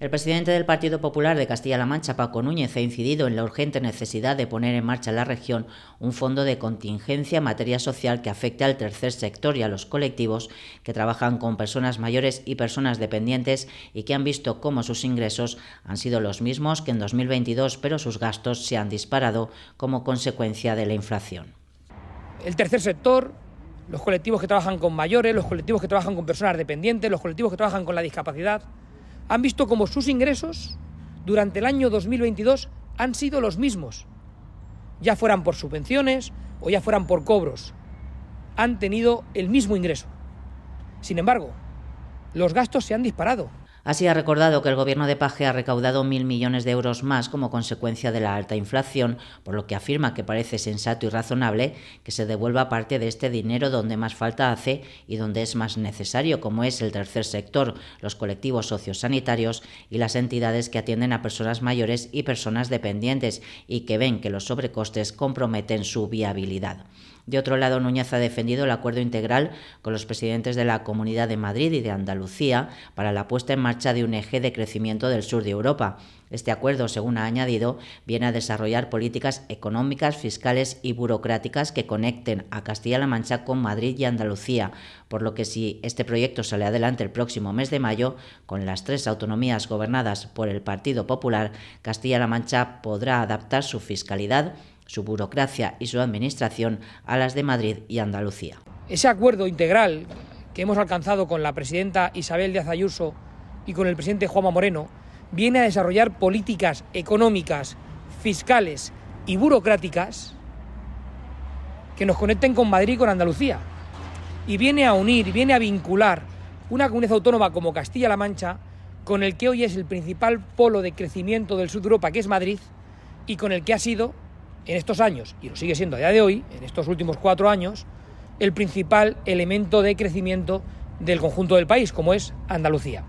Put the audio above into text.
El presidente del Partido Popular de Castilla-La Mancha, Paco Núñez, ha incidido en la urgente necesidad de poner en marcha en la región un fondo de contingencia en materia social que afecte al tercer sector y a los colectivos que trabajan con personas mayores y personas dependientes y que han visto cómo sus ingresos han sido los mismos que en 2022, pero sus gastos se han disparado como consecuencia de la inflación. El tercer sector, los colectivos que trabajan con mayores, los colectivos que trabajan con personas dependientes, los colectivos que trabajan con la discapacidad, han visto como sus ingresos durante el año 2022 han sido los mismos, ya fueran por subvenciones o ya fueran por cobros, han tenido el mismo ingreso. Sin embargo, los gastos se han disparado. Así ha recordado que el gobierno de Paje ha recaudado mil millones de euros más como consecuencia de la alta inflación, por lo que afirma que parece sensato y razonable que se devuelva parte de este dinero donde más falta hace y donde es más necesario, como es el tercer sector, los colectivos sociosanitarios y las entidades que atienden a personas mayores y personas dependientes y que ven que los sobrecostes comprometen su viabilidad. De otro lado, Núñez ha defendido el acuerdo integral con los presidentes de la Comunidad de Madrid y de Andalucía para la puesta en marcha de un eje de crecimiento del sur de Europa. Este acuerdo, según ha añadido, viene a desarrollar políticas económicas, fiscales y burocráticas que conecten a Castilla-La Mancha con Madrid y Andalucía, por lo que si este proyecto sale adelante el próximo mes de mayo, con las tres autonomías gobernadas por el Partido Popular, Castilla-La Mancha podrá adaptar su fiscalidad su burocracia y su administración a las de Madrid y Andalucía. Ese acuerdo integral que hemos alcanzado con la presidenta Isabel de Ayuso y con el presidente Juanma Moreno viene a desarrollar políticas económicas, fiscales y burocráticas que nos conecten con Madrid y con Andalucía. Y viene a unir, viene a vincular una comunidad autónoma como Castilla-La Mancha con el que hoy es el principal polo de crecimiento del sur de Europa, que es Madrid, y con el que ha sido en estos años, y lo sigue siendo a día de hoy, en estos últimos cuatro años, el principal elemento de crecimiento del conjunto del país, como es Andalucía.